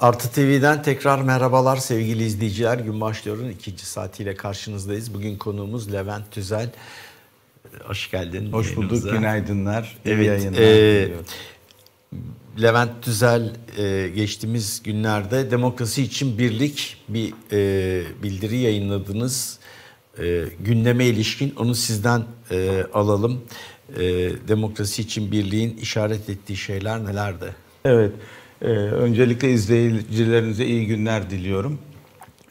Artı TV'den tekrar merhabalar sevgili izleyiciler. Gün başlıyorun ikinci saatiyle karşınızdayız. Bugün konuğumuz Levent Tüzel. Hoş geldin. Hoş yayınımıza. bulduk. Günaydınlar. Evet, İyi E, Levent Tüzel e, geçtiğimiz günlerde Demokrasi için Birlik bir e, bildiri yayınladınız. E, gündeme ilişkin onu sizden e, alalım. E, demokrasi için Birliğin işaret ettiği şeyler nelerdi? Evet. Evet. Ee, öncelikle izleyicilerinize iyi günler diliyorum.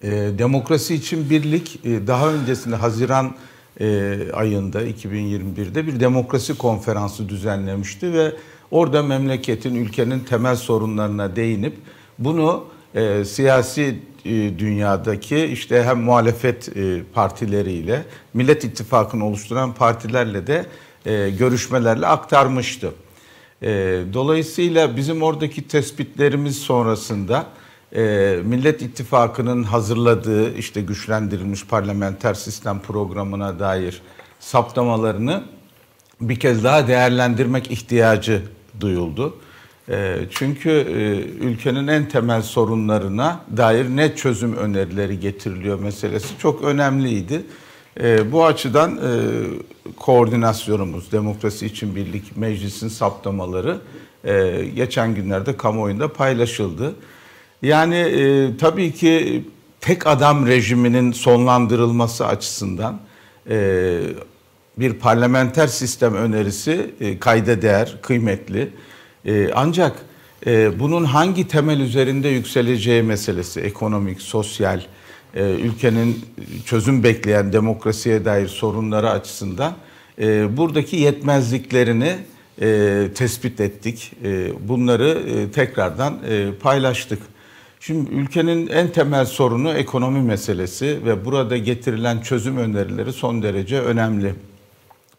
Ee, demokrasi için birlik e, daha öncesinde Haziran e, ayında 2021'de bir demokrasi konferansı düzenlemişti ve orada memleketin, ülkenin temel sorunlarına değinip bunu e, siyasi e, dünyadaki işte hem muhalefet e, partileriyle, Millet İttifakı'nı oluşturan partilerle de e, görüşmelerle aktarmıştı. E, dolayısıyla bizim oradaki tespitlerimiz sonrasında e, Millet İttifakı'nın hazırladığı işte güçlendirilmiş parlamenter sistem programına dair saptamalarını bir kez daha değerlendirmek ihtiyacı duyuldu. E, çünkü e, ülkenin en temel sorunlarına dair ne çözüm önerileri getiriliyor meselesi çok önemliydi. E, bu açıdan e, koordinasyonumuz, demokrasi için birlik meclisin saptamaları e, geçen günlerde kamuoyunda paylaşıldı. Yani e, tabii ki tek adam rejiminin sonlandırılması açısından e, bir parlamenter sistem önerisi e, kayda değer, kıymetli. E, ancak e, bunun hangi temel üzerinde yükseleceği meselesi, ekonomik, sosyal, e, ülkenin çözüm bekleyen demokrasiye dair sorunları açısından e, buradaki yetmezliklerini e, tespit ettik. bunları tekrardan paylaştık. Şimdi ülkenin en temel sorunu ekonomi meselesi ve burada getirilen çözüm önerileri son derece önemli.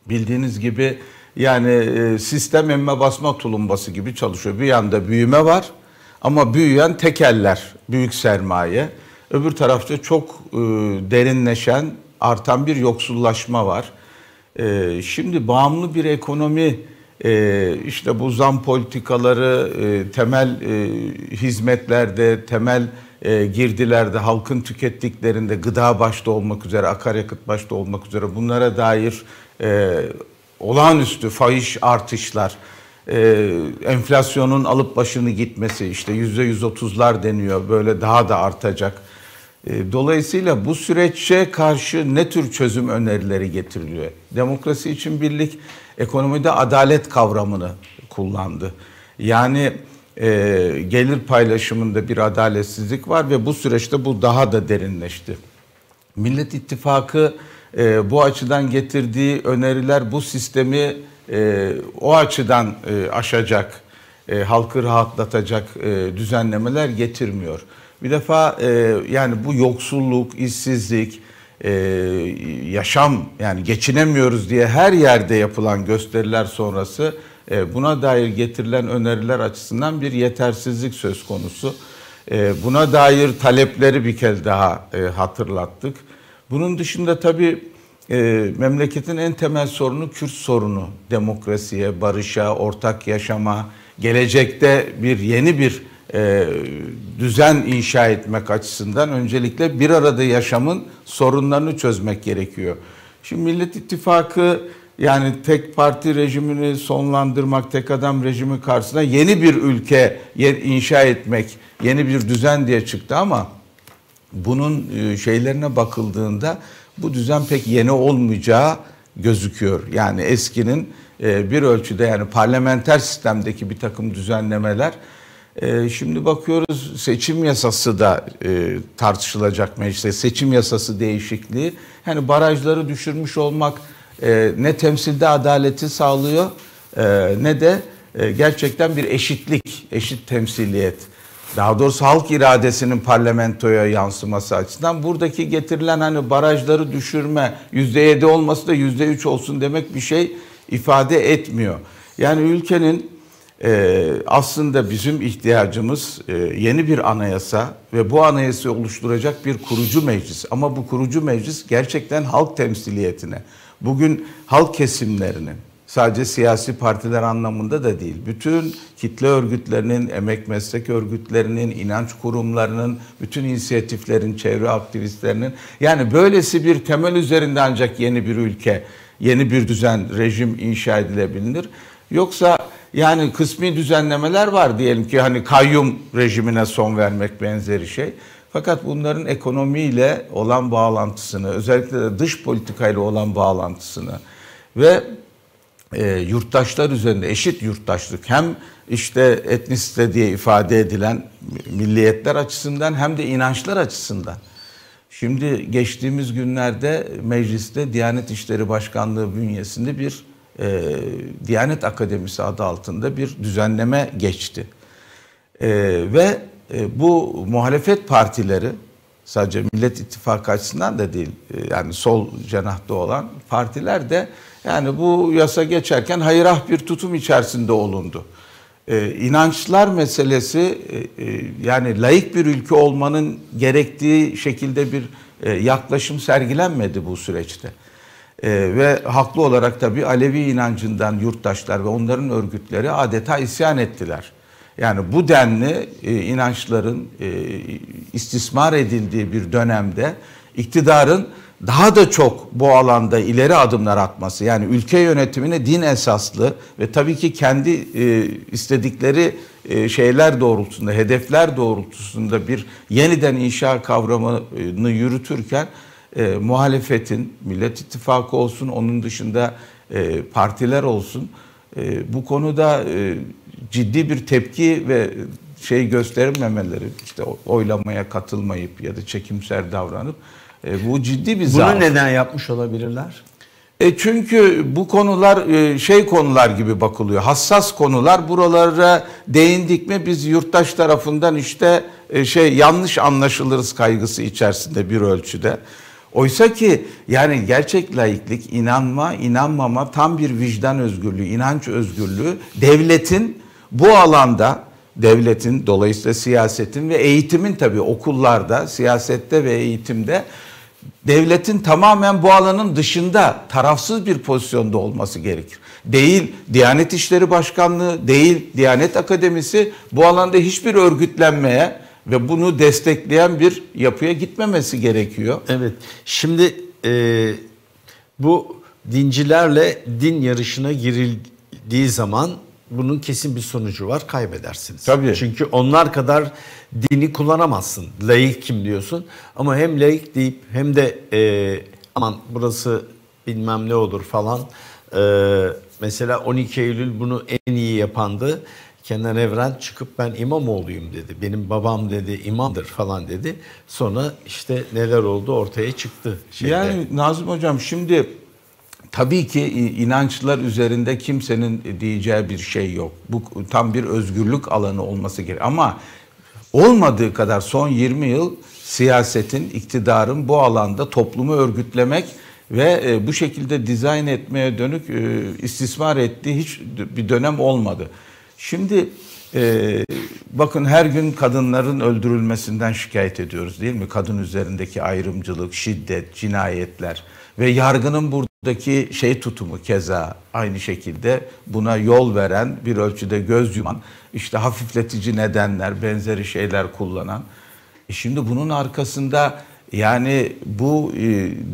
Bildiğiniz gibi yani sistem emme basma tulumbası gibi çalışıyor. Bir yanda büyüme var ama büyüyen tekeller, büyük sermaye. Öbür tarafta çok e, derinleşen, artan bir yoksullaşma var. E, şimdi bağımlı bir ekonomi, e, işte bu zam politikaları, e, temel e, hizmetlerde, temel e, girdilerde, halkın tükettiklerinde, gıda başta olmak üzere, akaryakıt başta olmak üzere bunlara dair e, olağanüstü fahiş artışlar, e, enflasyonun alıp başını gitmesi, işte yüzde yüz otuzlar deniyor, böyle daha da artacak e, dolayısıyla bu süreçe karşı ne tür çözüm önerileri getiriliyor? Demokrasi için birlik ekonomide adalet kavramını kullandı. Yani e, gelir paylaşımında bir adaletsizlik var ve bu süreçte bu daha da derinleşti. Millet İttifakı e, bu açıdan getirdiği öneriler bu sistemi e, o açıdan e, aşacak, e, halkı rahatlatacak e, düzenlemeler getirmiyor. Bir defa e, yani bu yoksulluk, işsizlik, e, yaşam yani geçinemiyoruz diye her yerde yapılan gösteriler sonrası e, buna dair getirilen öneriler açısından bir yetersizlik söz konusu. E, buna dair talepleri bir kez daha e, hatırlattık. Bunun dışında tabii e, memleketin en temel sorunu Kürt sorunu. Demokrasiye, barışa, ortak yaşama, gelecekte bir yeni bir e, düzen inşa etmek açısından öncelikle bir arada yaşamın sorunlarını çözmek gerekiyor. Şimdi Millet İttifakı yani tek parti rejimini sonlandırmak, tek adam rejimi karşısında yeni bir ülke inşa etmek, yeni bir düzen diye çıktı ama bunun e, şeylerine bakıldığında bu düzen pek yeni olmayacağı gözüküyor. Yani eskinin e, bir ölçüde yani parlamenter sistemdeki bir takım düzenlemeler e, şimdi bakıyoruz seçim yasası da e, tartışılacak mecliste. Seçim yasası değişikliği. Yani barajları düşürmüş olmak e, ne temsilde adaleti sağlıyor e, ne de e, gerçekten bir eşitlik, eşit temsiliyet. Daha doğrusu halk iradesinin parlamentoya yansıması açısından buradaki getirilen hani barajları düşürme yüzde yedi olması da yüzde üç olsun demek bir şey ifade etmiyor. Yani ülkenin ee, aslında bizim ihtiyacımız e, yeni bir anayasa ve bu anayasayı oluşturacak bir kurucu meclis. Ama bu kurucu meclis gerçekten halk temsiliyetine, bugün halk kesimlerinin, sadece siyasi partiler anlamında da değil. Bütün kitle örgütlerinin, emek meslek örgütlerinin, inanç kurumlarının, bütün inisiyatiflerin, çevre aktivistlerinin yani böylesi bir temel üzerinde ancak yeni bir ülke, yeni bir düzen, rejim inşa edilebilir. Yoksa yani kısmi düzenlemeler var diyelim ki hani kayyum rejimine son vermek benzeri şey. Fakat bunların ekonomiyle olan bağlantısını, özellikle de dış politikayla olan bağlantısını ve e, yurttaşlar üzerinde eşit yurttaşlık hem işte etnisite diye ifade edilen milliyetler açısından hem de inançlar açısından. Şimdi geçtiğimiz günlerde mecliste Diyanet İşleri Başkanlığı bünyesinde bir e, Diyanet Akademisi adı altında bir düzenleme geçti. E, ve e, bu muhalefet partileri sadece Millet İttifakı açısından da değil e, yani sol cenahta olan partiler de yani bu yasa geçerken hayırah bir tutum içerisinde olundu. Ee, inançlar meselesi e, e, yani layık bir ülke olmanın gerektiği şekilde bir e, yaklaşım sergilenmedi bu süreçte. E, ve haklı olarak tabi Alevi inancından yurttaşlar ve onların örgütleri adeta isyan ettiler. Yani bu denli e, inançların e, istismar edildiği bir dönemde iktidarın daha da çok bu alanda ileri adımlar atması yani ülke yönetimine din esaslı ve tabii ki kendi e, istedikleri e, şeyler doğrultusunda, hedefler doğrultusunda bir yeniden inşa kavramını yürütürken e, muhalefetin, Millet İttifakı olsun, onun dışında e, partiler olsun e, bu konuda e, ciddi bir tepki ve şey göstermemeleri, işte oylamaya katılmayıp ya da çekimser davranıp e, bu ciddi bir zaaf. Bunu neden yapmış olabilirler? E çünkü bu konular e, şey konular gibi bakılıyor. Hassas konular buralara değindik mi biz yurttaş tarafından işte e, şey yanlış anlaşılırız kaygısı içerisinde bir ölçüde. Oysa ki yani gerçek laiklik, inanma, inanmama tam bir vicdan özgürlüğü, inanç özgürlüğü devletin bu alanda devletin dolayısıyla siyasetin ve eğitimin tabii okullarda, siyasette ve eğitimde devletin tamamen bu alanın dışında tarafsız bir pozisyonda olması gerekir. Değil Diyanet İşleri Başkanlığı, değil Diyanet Akademisi bu alanda hiçbir örgütlenmeye, ve bunu destekleyen bir yapıya gitmemesi gerekiyor. Evet. Şimdi e, bu dincilerle din yarışına girildiği zaman bunun kesin bir sonucu var kaybedersiniz. Tabii. Çünkü onlar kadar dini kullanamazsın. Layık kim diyorsun ama hem layık deyip hem de e, aman burası bilmem ne olur falan. E, mesela 12 Eylül bunu en iyi yapandı. Kenan Evren çıkıp ben imam oğluyum dedi. Benim babam dedi imamdır falan dedi. Sonra işte neler oldu ortaya çıktı. Şeyde. Yani Nazım Hocam şimdi tabii ki inançlar üzerinde kimsenin diyeceği bir şey yok. Bu tam bir özgürlük alanı olması gerek. Ama olmadığı kadar son 20 yıl siyasetin, iktidarın bu alanda toplumu örgütlemek ve e, bu şekilde dizayn etmeye dönük e, istismar ettiği hiç bir dönem olmadı. Şimdi e, bakın her gün kadınların öldürülmesinden şikayet ediyoruz değil mi? Kadın üzerindeki ayrımcılık, şiddet, cinayetler ve yargının buradaki şey tutumu keza aynı şekilde buna yol veren bir ölçüde göz yuman, işte hafifletici nedenler, benzeri şeyler kullanan. E şimdi bunun arkasında yani bu e,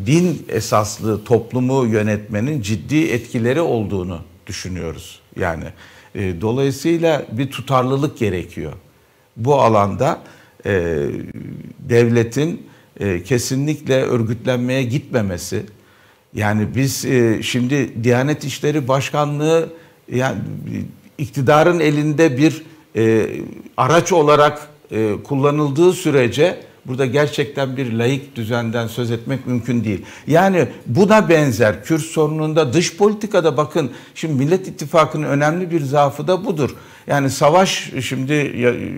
din esaslı toplumu yönetmenin ciddi etkileri olduğunu düşünüyoruz. Yani e, dolayısıyla bir tutarlılık gerekiyor. Bu alanda e, devletin e, kesinlikle örgütlenmeye gitmemesi. Yani biz e, şimdi Diyanet İşleri Başkanlığı yani iktidarın elinde bir e, araç olarak e, kullanıldığı sürece Burada gerçekten bir laik düzenden söz etmek mümkün değil. Yani buna benzer Kürt sorununda dış politikada bakın şimdi Millet İttifakı'nın önemli bir zaafı da budur. Yani savaş şimdi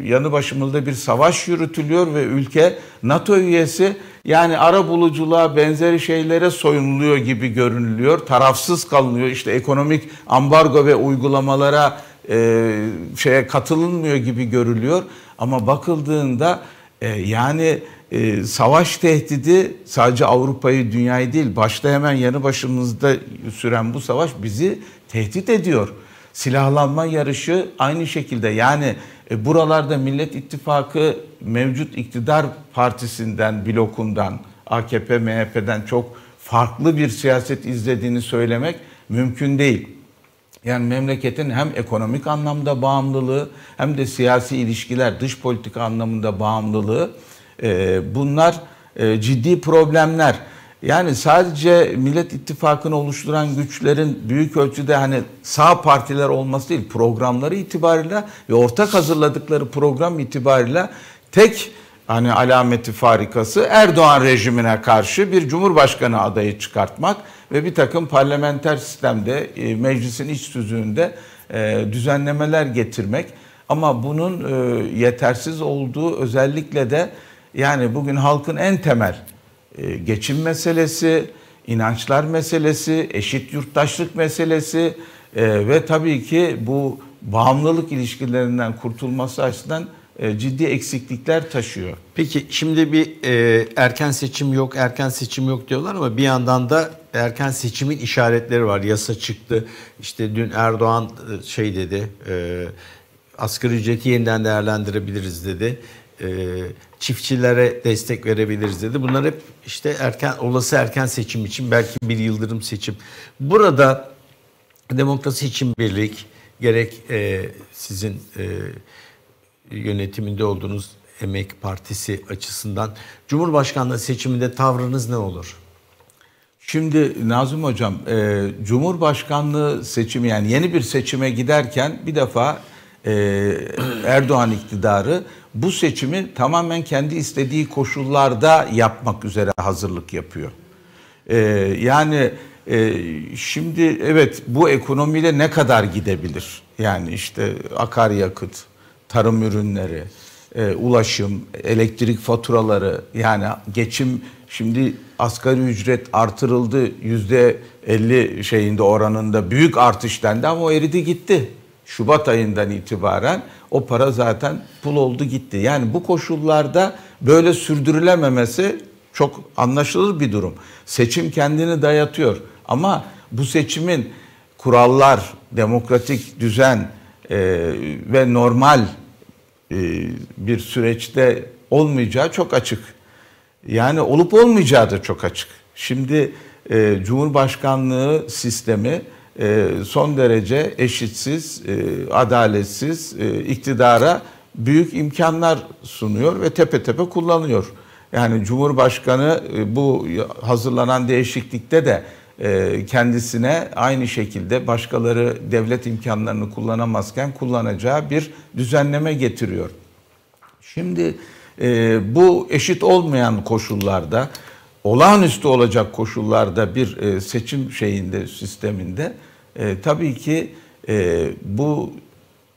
yanı başımızda bir savaş yürütülüyor ve ülke NATO üyesi yani ara buluculuğa benzeri şeylere soyunuluyor gibi görünülüyor. Tarafsız kalınıyor. işte ekonomik ambargo ve uygulamalara e, şeye katılınmıyor gibi görülüyor. Ama bakıldığında e, yani e, savaş tehdidi sadece Avrupa'yı, dünyayı değil, başta hemen yanı başımızda süren bu savaş bizi tehdit ediyor. Silahlanma yarışı aynı şekilde yani e, buralarda Millet İttifakı mevcut iktidar partisinden, blokundan, AKP, MHP'den çok farklı bir siyaset izlediğini söylemek mümkün değil. Yani memleketin hem ekonomik anlamda bağımlılığı hem de siyasi ilişkiler, dış politika anlamında bağımlılığı e, bunlar e, ciddi problemler. Yani sadece Millet İttifakı'nı oluşturan güçlerin büyük ölçüde hani sağ partiler olması değil programları itibariyle ve ortak hazırladıkları program itibariyle tek hani alameti farikası Erdoğan rejimine karşı bir cumhurbaşkanı adayı çıkartmak ve bir takım parlamenter sistemde e, meclisin iç tüzüğünde e, düzenlemeler getirmek. Ama bunun e, yetersiz olduğu özellikle de yani bugün halkın en temel geçim meselesi, inançlar meselesi, eşit yurttaşlık meselesi ve tabii ki bu bağımlılık ilişkilerinden kurtulması açısından e, ciddi eksiklikler taşıyor. Peki şimdi bir e, erken seçim yok, erken seçim yok diyorlar ama bir yandan da erken seçimin işaretleri var. Yasa çıktı. İşte dün Erdoğan e, şey dedi. E, asgari ücreti yeniden değerlendirebiliriz dedi. E, çiftçilere destek verebiliriz dedi. Bunlar hep işte erken olası erken seçim için belki bir yıldırım seçim. Burada demokrasi için birlik gerek e, sizin e, yönetiminde olduğunuz Emek Partisi açısından Cumhurbaşkanlığı seçiminde tavrınız ne olur? Şimdi Nazım Hocam, e, Cumhurbaşkanlığı seçimi yani yeni bir seçime giderken bir defa e, Erdoğan iktidarı bu seçimi tamamen kendi istediği koşullarda yapmak üzere hazırlık yapıyor. E, yani e, şimdi evet bu ekonomiyle ne kadar gidebilir? Yani işte akaryakıt, tarım ürünleri, e, ulaşım, elektrik faturaları yani geçim şimdi asgari ücret artırıldı yüzde 50 şeyinde oranında büyük artış dendi ama o eridi gitti. Şubat ayından itibaren o para zaten pul oldu gitti. Yani bu koşullarda böyle sürdürülememesi çok anlaşılır bir durum. Seçim kendini dayatıyor ama bu seçimin kurallar, demokratik düzen e, ve normal e, bir süreçte olmayacağı çok açık. Yani olup olmayacağı da çok açık. Şimdi e, Cumhurbaşkanlığı sistemi e, son derece eşitsiz, e, adaletsiz, e, iktidara büyük imkanlar sunuyor ve tepe tepe kullanıyor. Yani Cumhurbaşkanı e, bu hazırlanan değişiklikte de e, kendisine aynı şekilde başkaları devlet imkanlarını kullanamazken kullanacağı bir düzenleme getiriyor. Şimdi e, bu eşit olmayan koşullarda olağanüstü olacak koşullarda bir e, seçim şeyinde sisteminde tabii ki bu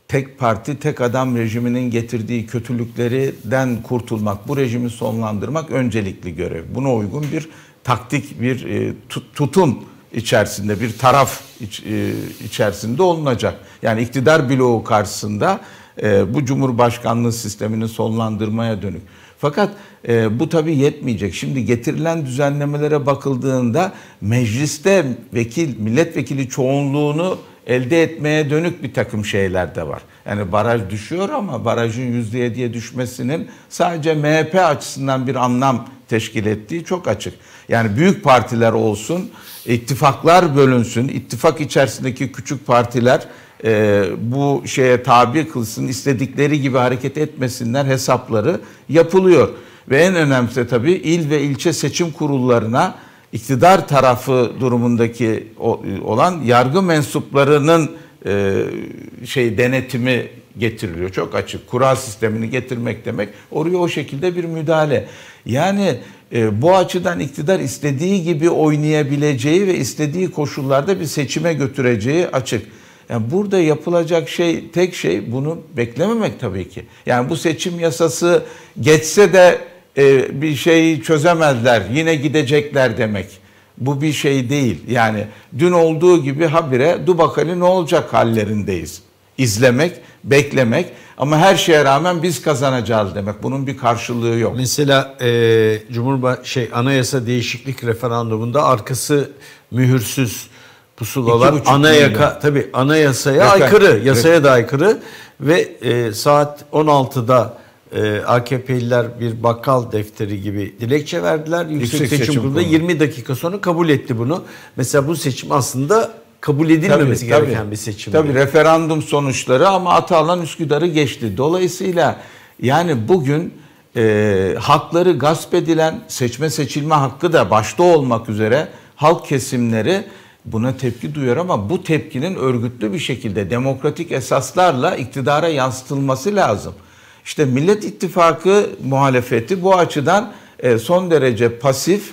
tek parti tek adam rejiminin getirdiği kötülüklerden kurtulmak, bu rejimi sonlandırmak öncelikli görev. Buna uygun bir taktik bir e, tutum içerisinde bir taraf iç, e, içerisinde olunacak. Yani iktidar bloğu karşısında e, bu cumhurbaşkanlığı sistemini sonlandırmaya dönük. Fakat e, bu tabi yetmeyecek. Şimdi getirilen düzenlemelere bakıldığında mecliste vekil milletvekili çoğunluğunu elde etmeye dönük bir takım şeyler de var. Yani baraj düşüyor ama barajın %7'ye düşmesinin sadece MHP açısından bir anlam teşkil ettiği çok açık. Yani büyük partiler olsun, ittifaklar bölünsün, ittifak içerisindeki küçük partiler e, bu şeye tabi kılsın, istedikleri gibi hareket etmesinler hesapları yapılıyor. Ve en önemlisi tabii il ve ilçe seçim kurullarına iktidar tarafı durumundaki olan yargı mensuplarının e, şey denetimi getiriliyor. Çok açık. Kura sistemini getirmek demek oraya o şekilde bir müdahale. Yani e, bu açıdan iktidar istediği gibi oynayabileceği ve istediği koşullarda bir seçime götüreceği açık. Yani burada yapılacak şey tek şey bunu beklememek tabii ki. Yani bu seçim yasası geçse de e, bir şeyi çözemezler, yine gidecekler demek. Bu bir şey değil. Yani dün olduğu gibi habire du bakalım ne olacak hallerindeyiz. İzlemek, beklemek ama her şeye rağmen biz kazanacağız demek. Bunun bir karşılığı yok. Mesela e, Cumhurba şey anayasa değişiklik referandumunda arkası mühürsüz pusulalar anayaka tabi anayasaya Refer, aykırı, yasaya da aykırı ve e, saat 16'da e, ee, AKP'liler bir bakkal defteri gibi dilekçe verdiler. Yüksek, Yüksek Seçim, Kurulu 20 dakika sonra kabul etti bunu. Mesela bu seçim aslında kabul edilmemesi tabii, gereken tabii, bir seçim. Tabii referandum sonuçları ama Atalan Üsküdar'ı geçti. Dolayısıyla yani bugün e, hakları gasp edilen seçme seçilme hakkı da başta olmak üzere halk kesimleri buna tepki duyuyor ama bu tepkinin örgütlü bir şekilde demokratik esaslarla iktidara yansıtılması lazım. İşte Millet İttifakı muhalefeti bu açıdan e, son derece pasif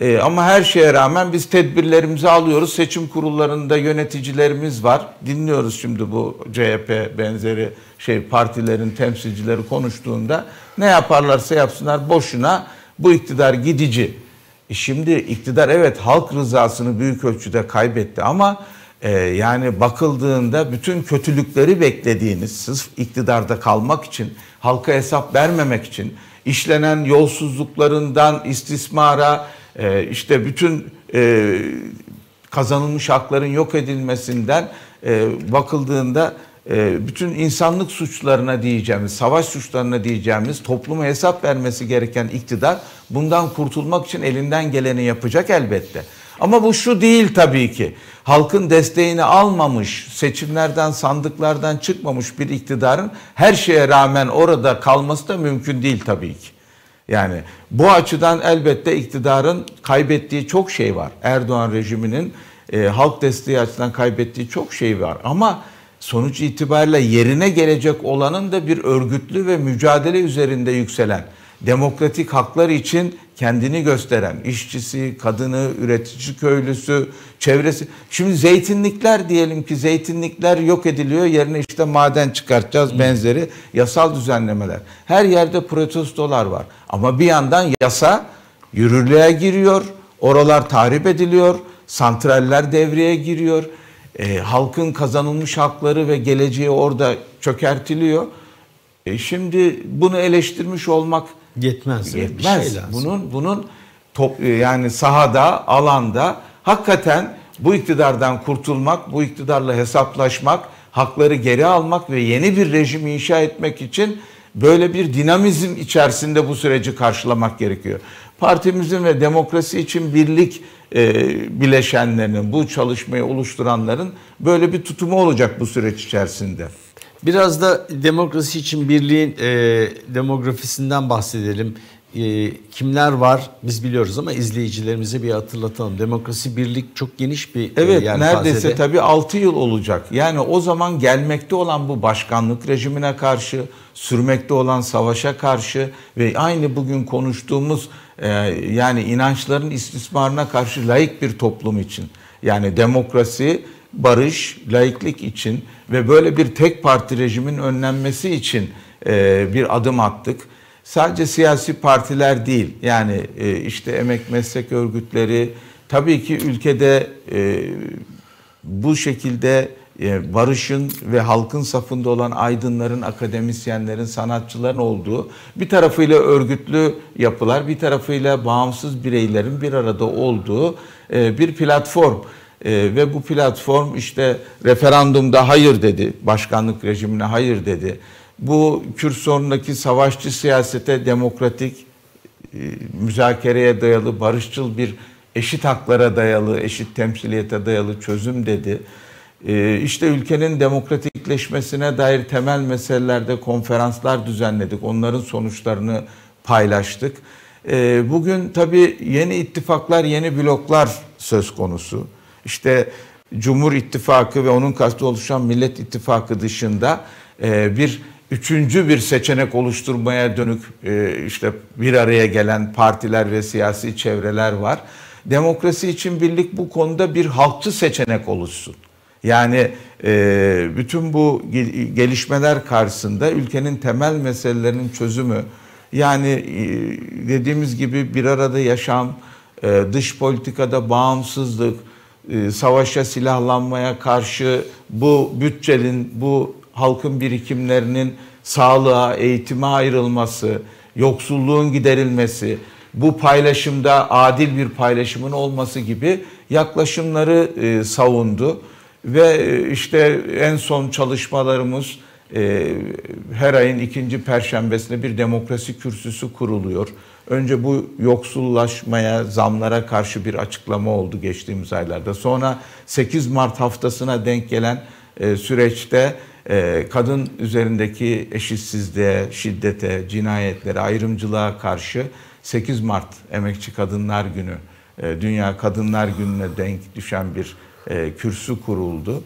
e, ama her şeye rağmen biz tedbirlerimizi alıyoruz. Seçim kurullarında yöneticilerimiz var. Dinliyoruz şimdi bu CHP benzeri şey partilerin temsilcileri konuştuğunda ne yaparlarsa yapsınlar boşuna bu iktidar gidici. E, şimdi iktidar evet halk rızasını büyük ölçüde kaybetti ama ee, yani bakıldığında bütün kötülükleri beklediğiniz, sırf iktidarda kalmak için, halka hesap vermemek için, işlenen yolsuzluklarından istismara, e, işte bütün e, kazanılmış hakların yok edilmesinden e, bakıldığında e, bütün insanlık suçlarına diyeceğimiz, savaş suçlarına diyeceğimiz topluma hesap vermesi gereken iktidar bundan kurtulmak için elinden geleni yapacak elbette. Ama bu şu değil tabii ki. Halkın desteğini almamış, seçimlerden, sandıklardan çıkmamış bir iktidarın her şeye rağmen orada kalması da mümkün değil tabii ki. Yani bu açıdan elbette iktidarın kaybettiği çok şey var. Erdoğan rejiminin e, halk desteği açısından kaybettiği çok şey var. Ama sonuç itibariyle yerine gelecek olanın da bir örgütlü ve mücadele üzerinde yükselen demokratik haklar için kendini gösteren işçisi, kadını, üretici köylüsü, çevresi. Şimdi zeytinlikler diyelim ki zeytinlikler yok ediliyor. Yerine işte maden çıkartacağız benzeri yasal düzenlemeler. Her yerde protestolar var. Ama bir yandan yasa yürürlüğe giriyor. Oralar tahrip ediliyor. Santraller devreye giriyor. E, halkın kazanılmış hakları ve geleceği orada çökertiliyor. E, şimdi bunu eleştirmiş olmak Yetmez. Yetmez. Bir şey lazım. Bunun bunun top e, yani sahada, alanda hakikaten bu iktidardan kurtulmak, bu iktidarla hesaplaşmak, hakları geri almak ve yeni bir rejim inşa etmek için böyle bir dinamizm içerisinde bu süreci karşılamak gerekiyor. Partimizin ve demokrasi için birlik e, bileşenlerinin, bu çalışmayı oluşturanların böyle bir tutumu olacak bu süreç içerisinde. Biraz da demokrasi için birliğin e, demografisinden bahsedelim. E, kimler var biz biliyoruz ama izleyicilerimize bir hatırlatalım. Demokrasi birlik çok geniş bir e, Evet e, neredeyse fazede. tabii 6 yıl olacak. Yani o zaman gelmekte olan bu başkanlık rejimine karşı, sürmekte olan savaşa karşı ve aynı bugün konuştuğumuz e, yani inançların istismarına karşı layık bir toplum için. Yani demokrasi barış, laiklik için ve böyle bir tek parti rejimin önlenmesi için e, bir adım attık. Sadece siyasi partiler değil, yani e, işte emek meslek örgütleri, tabii ki ülkede e, bu şekilde barışın ve halkın safında olan aydınların, akademisyenlerin, sanatçıların olduğu bir tarafıyla örgütlü yapılar, bir tarafıyla bağımsız bireylerin bir arada olduğu e, bir platform. E, ve bu platform işte referandumda hayır dedi, başkanlık rejimine hayır dedi. Bu Kürt sorunundaki savaşçı siyasete demokratik, e, müzakereye dayalı, barışçıl bir eşit haklara dayalı, eşit temsiliyete dayalı çözüm dedi. E, işte ülkenin demokratikleşmesine dair temel meselelerde konferanslar düzenledik. Onların sonuçlarını paylaştık. Ee, bugün tabii yeni ittifaklar, yeni bloklar söz konusu işte Cumhur İttifakı ve onun kastı oluşan Millet İttifakı dışında e, bir üçüncü bir seçenek oluşturmaya dönük e, işte bir araya gelen partiler ve siyasi çevreler var. Demokrasi için birlik bu konuda bir halkçı seçenek oluşsun. Yani e, bütün bu gelişmeler karşısında ülkenin temel meselelerinin çözümü yani e, dediğimiz gibi bir arada yaşam, e, dış politikada bağımsızlık, e, savaşa, silahlanmaya karşı bu bütçenin, bu halkın birikimlerinin sağlığa, eğitime ayrılması, yoksulluğun giderilmesi, bu paylaşımda adil bir paylaşımın olması gibi yaklaşımları e, savundu. Ve e, işte en son çalışmalarımız her ayın ikinci perşembesinde bir demokrasi kürsüsü kuruluyor Önce bu yoksullaşmaya, zamlara karşı bir açıklama oldu geçtiğimiz aylarda. Sonra 8 Mart haftasına denk gelen e, süreçte e, kadın üzerindeki eşitsizliğe, şiddete, cinayetlere, ayrımcılığa karşı 8 Mart Emekçi Kadınlar Günü, e, Dünya Kadınlar Günü'ne denk düşen bir kürsü kuruldu.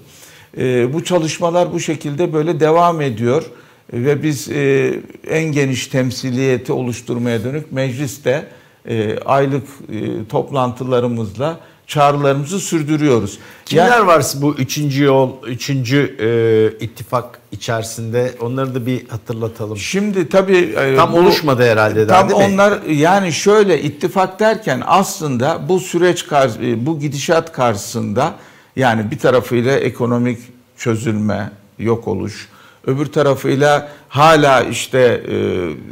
Bu çalışmalar bu şekilde böyle devam ediyor ve biz e, en geniş temsiliyeti oluşturmaya dönük mecliste e, aylık e, toplantılarımızla çağrılarımızı sürdürüyoruz. Kimler yani, var bu üçüncü yol, üçüncü e, ittifak içerisinde? Onları da bir hatırlatalım. Şimdi tabii... E, tam bu, oluşmadı herhalde daha tam değil mi? onlar yani şöyle ittifak derken aslında bu süreç, e, bu gidişat karşısında yani bir tarafıyla ekonomik çözülme, yok oluş, Öbür tarafıyla hala işte e,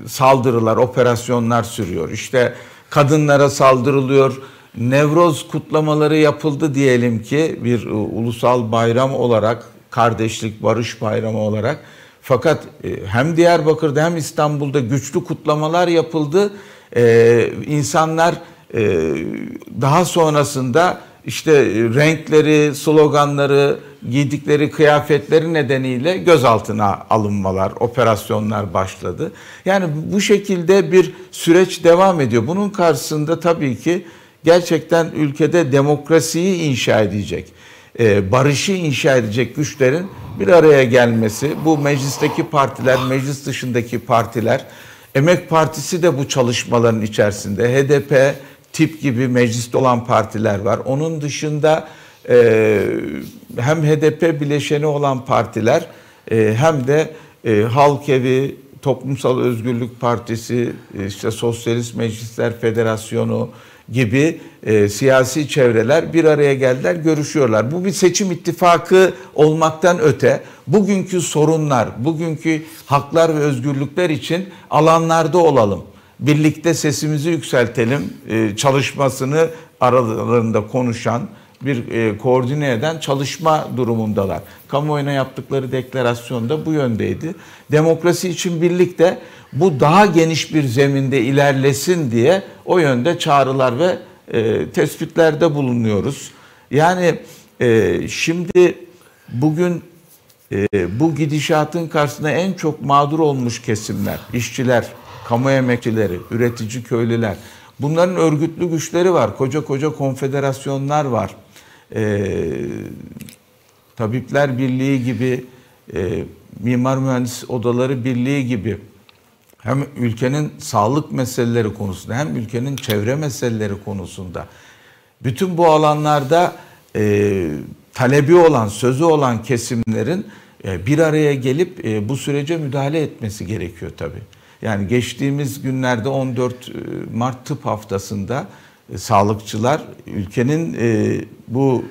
saldırılar, operasyonlar sürüyor. İşte kadınlara saldırılıyor. Nevroz kutlamaları yapıldı diyelim ki bir e, ulusal bayram olarak, kardeşlik, barış bayramı olarak. Fakat e, hem Diyarbakır'da hem İstanbul'da güçlü kutlamalar yapıldı. E, insanlar e, daha sonrasında işte e, renkleri, sloganları, giydikleri kıyafetleri nedeniyle gözaltına alınmalar, operasyonlar başladı. Yani bu şekilde bir süreç devam ediyor. Bunun karşısında tabii ki gerçekten ülkede demokrasiyi inşa edecek, e, barışı inşa edecek güçlerin bir araya gelmesi, bu meclisteki partiler, meclis dışındaki partiler, Emek Partisi de bu çalışmaların içerisinde, HDP, tip gibi mecliste olan partiler var. Onun dışında e, hem HDP bileşeni olan partiler e, hem de e, Halk Evi, Toplumsal Özgürlük Partisi, e, işte Sosyalist Meclisler Federasyonu gibi e, siyasi çevreler bir araya geldiler, görüşüyorlar. Bu bir seçim ittifakı olmaktan öte bugünkü sorunlar, bugünkü haklar ve özgürlükler için alanlarda olalım birlikte sesimizi yükseltelim ee, çalışmasını aralarında konuşan bir e, koordine eden çalışma durumundalar. Kamuoyuna yaptıkları deklarasyon da bu yöndeydi. Demokrasi için birlikte bu daha geniş bir zeminde ilerlesin diye o yönde çağrılar ve e, tespitlerde bulunuyoruz. Yani e, şimdi bugün e, bu gidişatın karşısında en çok mağdur olmuş kesimler, işçiler, kamu emeklileri, üretici köylüler. Bunların örgütlü güçleri var. Koca koca konfederasyonlar var. E, Tabipler Birliği gibi, e, Mimar Mühendis Odaları Birliği gibi hem ülkenin sağlık meseleleri konusunda hem ülkenin çevre meseleleri konusunda bütün bu alanlarda e, talebi olan, sözü olan kesimlerin e, bir araya gelip e, bu sürece müdahale etmesi gerekiyor tabii. Yani geçtiğimiz günlerde 14 e, Mart Tıp Haftası'nda e, sağlıkçılar ülkenin e, bu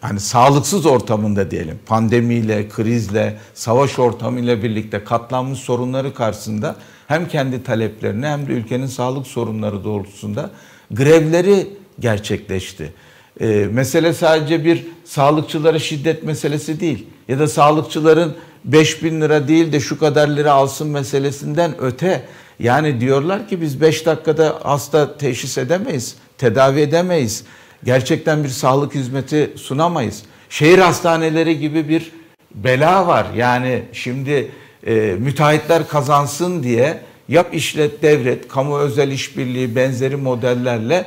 hani sağlıksız ortamında diyelim pandemiyle, krizle, savaş ortamıyla birlikte katlanmış sorunları karşısında hem kendi taleplerini hem de ülkenin sağlık sorunları doğrultusunda grevleri gerçekleşti. E, mesele sadece bir sağlıkçılara şiddet meselesi değil ya da sağlıkçıların 5 bin lira değil de şu kadar lira alsın meselesinden öte. Yani diyorlar ki biz 5 dakikada hasta teşhis edemeyiz, tedavi edemeyiz. Gerçekten bir sağlık hizmeti sunamayız. Şehir hastaneleri gibi bir bela var. Yani şimdi e, müteahhitler kazansın diye yap işlet devlet, kamu özel işbirliği benzeri modellerle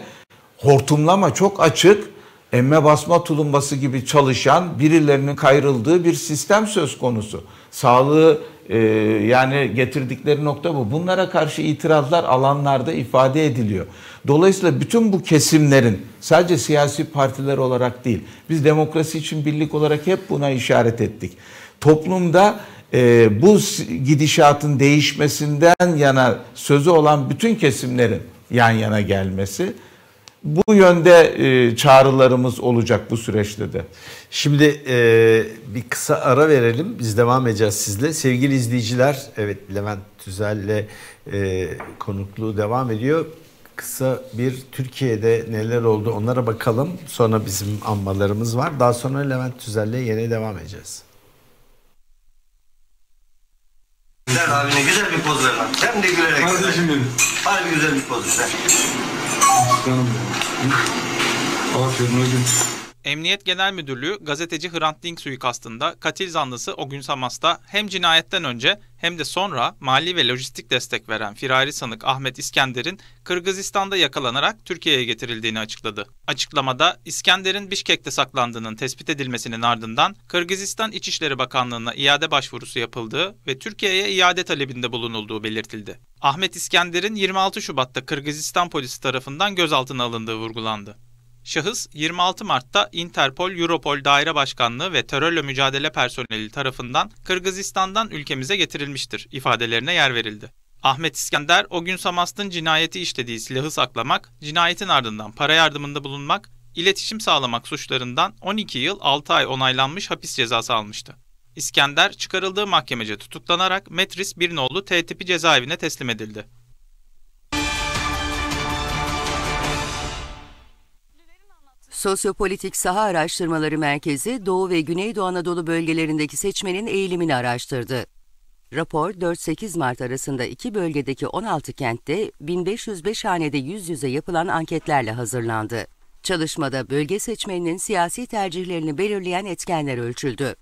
hortumlama çok açık emme basma tulumbası gibi çalışan birilerinin kayrıldığı bir sistem söz konusu. Sağlığı e, yani getirdikleri nokta bu. Bunlara karşı itirazlar alanlarda ifade ediliyor. Dolayısıyla bütün bu kesimlerin sadece siyasi partiler olarak değil, biz demokrasi için birlik olarak hep buna işaret ettik. Toplumda e, bu gidişatın değişmesinden yana sözü olan bütün kesimlerin yan yana gelmesi bu yönde e, çağrılarımız olacak bu süreçte de. Şimdi e, bir kısa ara verelim. Biz devam edeceğiz sizle. Sevgili izleyiciler, evet Levent Tüzel'le e, konukluğu devam ediyor. Kısa bir Türkiye'de neler oldu onlara bakalım. Sonra bizim anmalarımız var. Daha sonra Levent Tüzel'le yine devam edeceğiz. Güzel abine güzel bir poz ver. Hem de gülerek. Kardeşim benim. Harbi güzel bir poz ver. Então, óbvio, noite. Emniyet Genel Müdürlüğü gazeteci Hrant Dink suikastında katil zanlısı o gün Samas'ta hem cinayetten önce hem de sonra mali ve lojistik destek veren firari sanık Ahmet İskender'in Kırgızistan'da yakalanarak Türkiye'ye getirildiğini açıkladı. Açıklamada İskender'in Bişkek'te saklandığının tespit edilmesinin ardından Kırgızistan İçişleri Bakanlığı'na iade başvurusu yapıldığı ve Türkiye'ye iade talebinde bulunulduğu belirtildi. Ahmet İskender'in 26 Şubat'ta Kırgızistan polisi tarafından gözaltına alındığı vurgulandı. Şahıs 26 Mart'ta Interpol, Europol Daire Başkanlığı ve terörle mücadele personeli tarafından Kırgızistan'dan ülkemize getirilmiştir ifadelerine yer verildi. Ahmet İskender o gün Samast'ın cinayeti işlediği silahı saklamak, cinayetin ardından para yardımında bulunmak, iletişim sağlamak suçlarından 12 yıl 6 ay onaylanmış hapis cezası almıştı. İskender çıkarıldığı mahkemece tutuklanarak Metris Birnoğlu T tipi cezaevine teslim edildi. Sosyopolitik Saha Araştırmaları Merkezi, Doğu ve Güneydoğu Anadolu bölgelerindeki seçmenin eğilimini araştırdı. Rapor 4-8 Mart arasında iki bölgedeki 16 kentte 1505 hanede yüz yüze yapılan anketlerle hazırlandı. Çalışmada bölge seçmeninin siyasi tercihlerini belirleyen etkenler ölçüldü.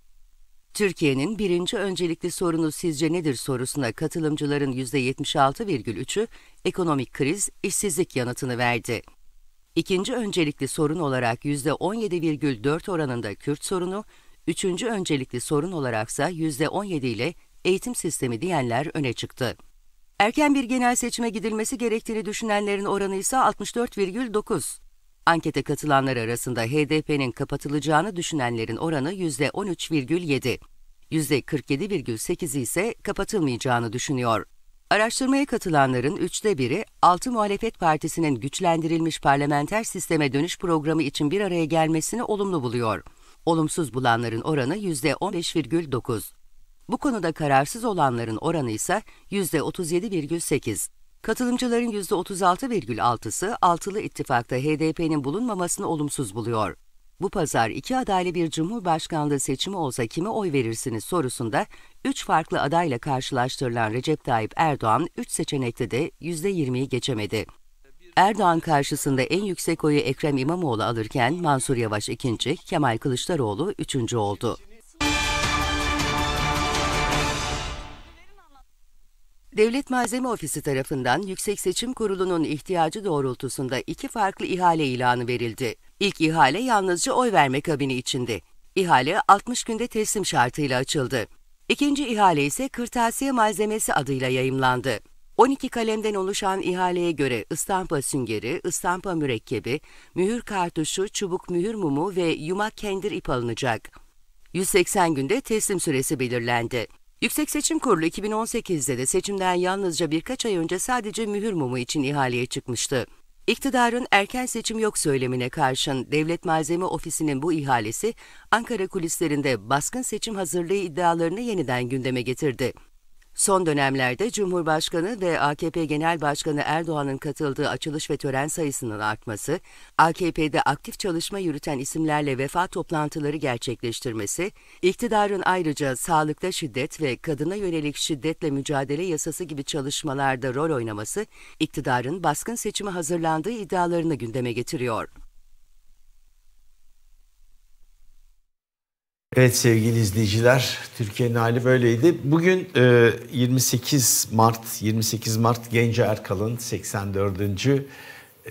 Türkiye'nin birinci öncelikli sorunu sizce nedir sorusuna katılımcıların %76,3'ü ekonomik kriz, işsizlik yanıtını verdi. İkinci öncelikli sorun olarak %17,4 oranında Kürt sorunu, üçüncü öncelikli sorun olaraksa %17 ile eğitim sistemi diyenler öne çıktı. Erken bir genel seçime gidilmesi gerektiğini düşünenlerin oranı ise 64,9. Ankete katılanlar arasında HDP'nin kapatılacağını düşünenlerin oranı %13,7. %47,8'i ise kapatılmayacağını düşünüyor. Araştırmaya katılanların üçte biri, 6 muhalefet partisinin güçlendirilmiş parlamenter sisteme dönüş programı için bir araya gelmesini olumlu buluyor. Olumsuz bulanların oranı yüzde %15,9. Bu konuda kararsız olanların oranı ise yüzde %37,8. Katılımcıların yüzde %36,6'sı altılı ittifakta HDP'nin bulunmamasını olumsuz buluyor. Bu pazar iki adaylı bir cumhurbaşkanlığı seçimi olsa kime oy verirsiniz sorusunda üç farklı adayla karşılaştırılan Recep Tayyip Erdoğan üç seçenekte de yüzde yirmiyi geçemedi. Erdoğan karşısında en yüksek oyu Ekrem İmamoğlu alırken Mansur Yavaş ikinci, Kemal Kılıçdaroğlu üçüncü oldu. Devlet Malzeme Ofisi tarafından Yüksek Seçim Kurulu'nun ihtiyacı doğrultusunda iki farklı ihale ilanı verildi. İlk ihale yalnızca oy verme kabini içindi. İhale 60 günde teslim şartıyla açıldı. İkinci ihale ise kırtasiye malzemesi adıyla yayımlandı. 12 kalemden oluşan ihaleye göre ıstampa süngeri, ıstampa mürekkebi, mühür kartuşu, çubuk mühür mumu ve yumak kendir ip alınacak. 180 günde teslim süresi belirlendi. Yüksek Seçim Kurulu 2018'de de seçimden yalnızca birkaç ay önce sadece mühür mumu için ihaleye çıkmıştı. İktidarın erken seçim yok söylemine karşın Devlet Malzeme Ofisi'nin bu ihalesi Ankara kulislerinde baskın seçim hazırlığı iddialarını yeniden gündeme getirdi. Son dönemlerde Cumhurbaşkanı ve AKP Genel Başkanı Erdoğan'ın katıldığı açılış ve tören sayısının artması, AKP'de aktif çalışma yürüten isimlerle vefa toplantıları gerçekleştirmesi, iktidarın ayrıca sağlıkta şiddet ve kadına yönelik şiddetle mücadele yasası gibi çalışmalarda rol oynaması, iktidarın baskın seçime hazırlandığı iddialarını gündeme getiriyor. Evet sevgili izleyiciler, Türkiye'nin hali böyleydi. Bugün 28 e, Mart, 28 Mart Genco Erkal'ın 84.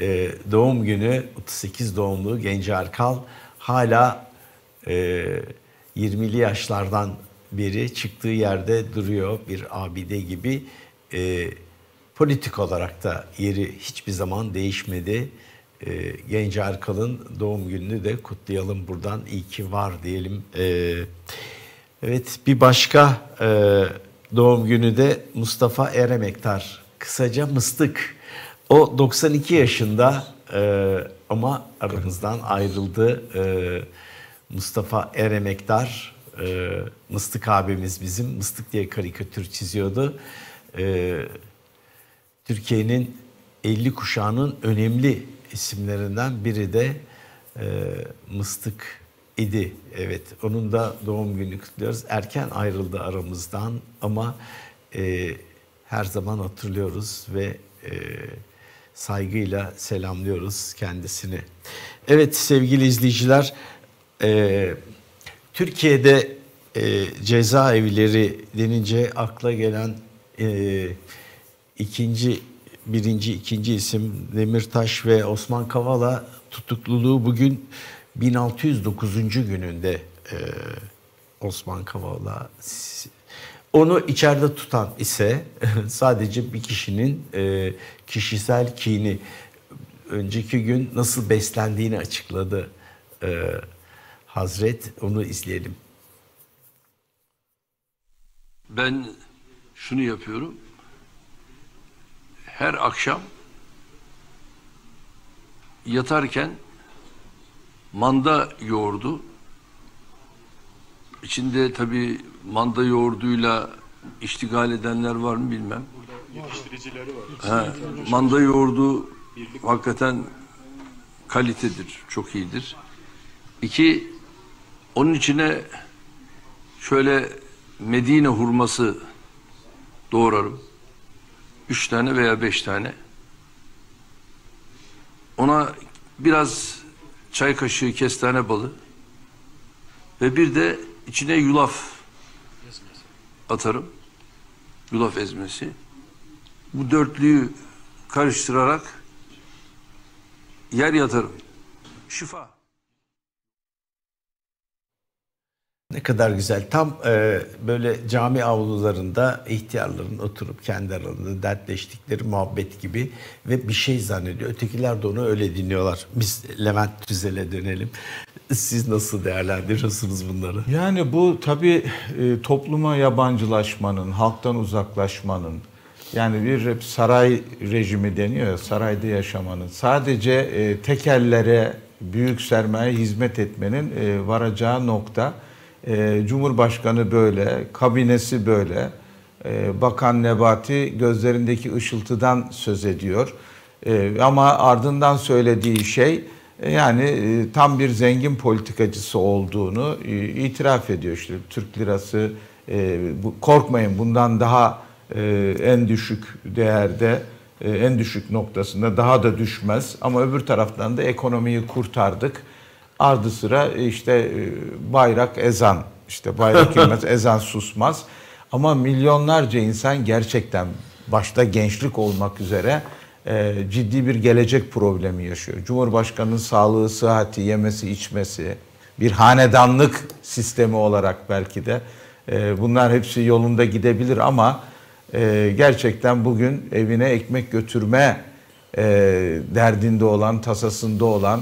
E, doğum günü, 38 doğumlu Genco Erkal hala 20'li e, yaşlardan beri çıktığı yerde duruyor bir abide gibi. Politik olarak da yeri hiçbir zaman değişmedi e, Genç Arkal'ın doğum gününü de kutlayalım buradan. İyi ki var diyelim. E, evet bir başka e, doğum günü de Mustafa Eremektar. Kısaca Mıstık. O 92 yaşında e, ama aramızdan ayrıldı. E, Mustafa Eremektar, e, Mıstık abimiz bizim. Mıstık diye karikatür çiziyordu. E, Türkiye'nin 50 kuşağının önemli isimlerinden biri de e, Mıstık idi. Evet onun da doğum günü kutluyoruz. Erken ayrıldı aramızdan ama e, her zaman hatırlıyoruz ve e, saygıyla selamlıyoruz kendisini. Evet sevgili izleyiciler e, Türkiye'de e, cezaevleri denince akla gelen e, ikinci birinci, ikinci isim Demirtaş ve Osman Kavala tutukluluğu bugün 1609. gününde e, Osman Kavala onu içeride tutan ise sadece bir kişinin e, kişisel kini önceki gün nasıl beslendiğini açıkladı e, Hazret. Onu izleyelim. Ben şunu yapıyorum her akşam yatarken manda yoğurdu. içinde tabi manda yoğurduyla iştigal edenler var mı bilmem. yetiştiricileri var. He, manda yoğurdu hakikaten kalitedir, çok iyidir. İki, onun içine şöyle Medine hurması doğrarım üç tane veya beş tane. Ona biraz çay kaşığı kestane balı ve bir de içine yulaf atarım. Yulaf ezmesi. Bu dörtlüyü karıştırarak yer yatarım. Şifa. Ne kadar güzel. Tam e, böyle cami avlularında ihtiyarların oturup kendi aralarında dertleştikleri muhabbet gibi ve bir şey zannediyor. Ötekiler de onu öyle dinliyorlar. Biz Levent Tüzel'e dönelim. Siz nasıl değerlendiriyorsunuz bunları? Yani bu tabii e, topluma yabancılaşmanın, halktan uzaklaşmanın, yani bir saray rejimi deniyor ya, sarayda yaşamanın, sadece e, tekellere, büyük sermaye hizmet etmenin e, varacağı nokta e, Cumhurbaşkanı böyle, kabinesi böyle. E, Bakan Nebati gözlerindeki ışıltıdan söz ediyor. E, ama ardından söylediği şey e, yani e, tam bir zengin politikacısı olduğunu e, itiraf ediyor. İşte Türk lirası e, bu, korkmayın bundan daha e, en düşük değerde e, en düşük noktasında daha da düşmez ama öbür taraftan da ekonomiyi kurtardık Ardı sıra e, işte e, bayrak ezan işte bayrak inmez ezan susmaz. Ama milyonlarca insan gerçekten başta gençlik olmak üzere e, ciddi bir gelecek problemi yaşıyor. Cumhurbaşkanının sağlığı, sıhhati, yemesi, içmesi, bir hanedanlık sistemi olarak belki de bunlar hepsi yolunda gidebilir ama gerçekten bugün evine ekmek götürme derdinde olan, tasasında olan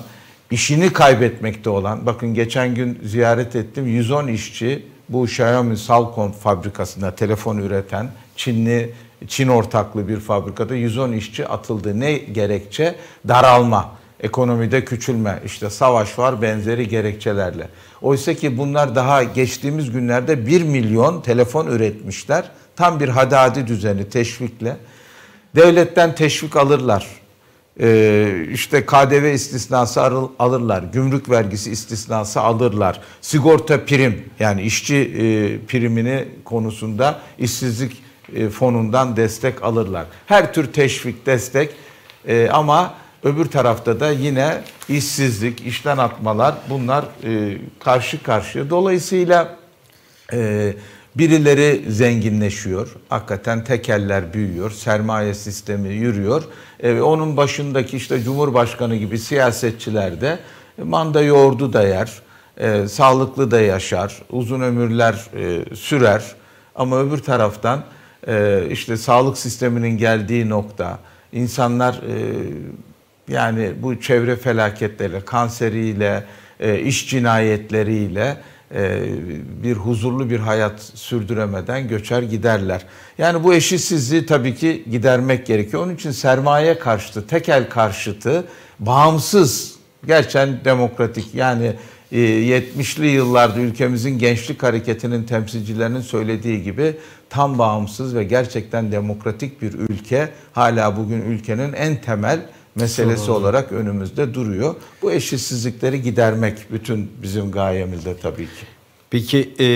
işini kaybetmekte olan, bakın geçen gün ziyaret ettim 110 işçi bu Xiaomi Salcom fabrikasında telefon üreten Çinli Çin ortaklı bir fabrikada 110 işçi atıldı. Ne gerekçe? Daralma, ekonomide küçülme, işte savaş var benzeri gerekçelerle. Oysa ki bunlar daha geçtiğimiz günlerde 1 milyon telefon üretmişler. Tam bir hadadi düzeni teşvikle. Devletten teşvik alırlar ee, işte KDV istisnası alırlar, gümrük vergisi istisnası alırlar, sigorta prim yani işçi e, primini konusunda işsizlik e, fonundan destek alırlar. Her tür teşvik, destek e, ama öbür tarafta da yine işsizlik, işten atmalar bunlar e, karşı karşıya. Dolayısıyla e, Birileri zenginleşiyor. Hakikaten tekeller büyüyor. Sermaye sistemi yürüyor. E, onun başındaki işte Cumhurbaşkanı gibi siyasetçiler de manda yoğurdu da yer. E, sağlıklı da yaşar. Uzun ömürler e, sürer. Ama öbür taraftan e, işte sağlık sisteminin geldiği nokta, insanlar e, yani bu çevre felaketleri, kanseriyle, e, iş cinayetleriyle e, bir huzurlu bir hayat sürdüremeden göçer giderler. Yani bu eşitsizliği tabii ki gidermek gerekiyor. Onun için sermaye karşıtı, tekel karşıtı, bağımsız, gerçekten demokratik yani 70'li e, yıllarda ülkemizin gençlik hareketinin temsilcilerinin söylediği gibi tam bağımsız ve gerçekten demokratik bir ülke hala bugün ülkenin en temel meselesi Doğru. olarak önümüzde duruyor. Bu eşitsizlikleri gidermek bütün bizim gayemizde tabii ki. Peki e,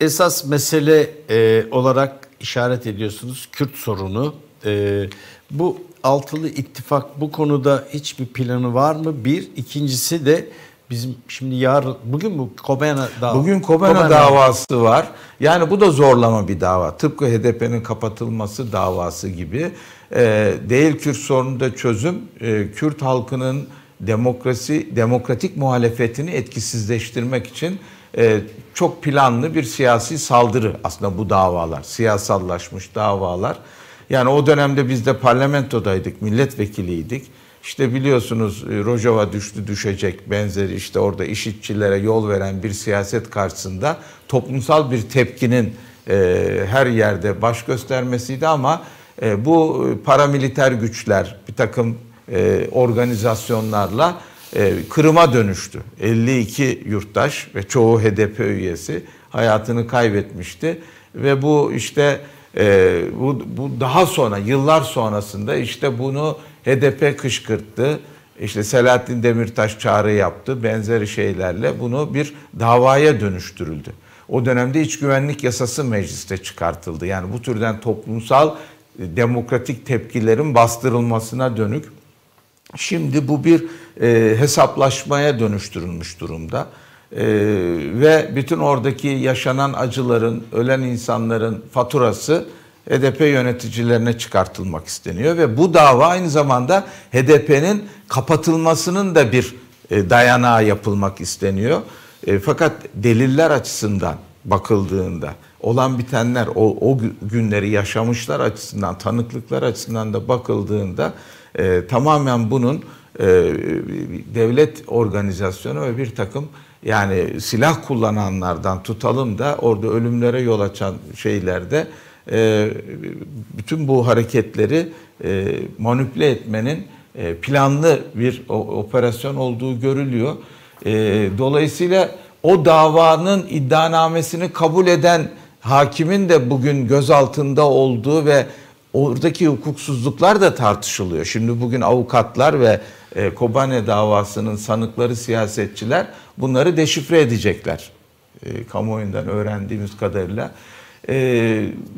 esas mesele e, olarak işaret ediyorsunuz Kürt sorunu. E, bu altılı ittifak bu konuda hiçbir planı var mı? Bir, ikincisi de bizim şimdi yarın bugün bu Kobena davası. Bugün Kobena, Kobena davası var. Yani bu da zorlama bir dava. Tıpkı HDP'nin kapatılması davası gibi e, değil Kürt sorununda çözüm, ee, Kürt halkının demokrasi, demokratik muhalefetini etkisizleştirmek için ee, çok planlı bir siyasi saldırı aslında bu davalar, siyasallaşmış davalar. Yani o dönemde biz de parlamentodaydık, milletvekiliydik. işte biliyorsunuz e, Rojava düştü düşecek benzeri işte orada işitçilere yol veren bir siyaset karşısında toplumsal bir tepkinin e, her yerde baş göstermesiydi ama e, bu e, paramiliter güçler bir takım e, organizasyonlarla Kırım'a dönüştü. 52 yurttaş ve çoğu HDP üyesi hayatını kaybetmişti ve bu işte bu, bu daha sonra yıllar sonrasında işte bunu HDP kışkırttı. İşte Selahattin Demirtaş çağrı yaptı. Benzeri şeylerle bunu bir davaya dönüştürüldü. O dönemde iç güvenlik yasası mecliste çıkartıldı. Yani bu türden toplumsal demokratik tepkilerin bastırılmasına dönük. Şimdi bu bir e, hesaplaşmaya dönüştürülmüş durumda. E, ve bütün oradaki yaşanan acıların, ölen insanların faturası HDP yöneticilerine çıkartılmak isteniyor ve bu dava aynı zamanda HDP'nin kapatılmasının da bir e, dayanağı yapılmak isteniyor. E, fakat deliller açısından bakıldığında olan bitenler o, o günleri yaşamışlar açısından tanıklıklar açısından da bakıldığında e, tamamen bunun e, devlet organizasyonu ve bir takım yani silah kullananlardan tutalım da orada ölümlere yol açan şeylerde e, bütün bu hareketleri e, manipüle etmenin e, planlı bir operasyon olduğu görülüyor. E, dolayısıyla o davanın iddianamesini kabul eden hakimin de bugün gözaltında olduğu ve oradaki hukuksuzluklar da tartışılıyor. Şimdi bugün avukatlar ve e, Kobane davasının sanıkları siyasetçiler bunları deşifre edecekler. E, kamuoyundan öğrendiğimiz kadarıyla. E,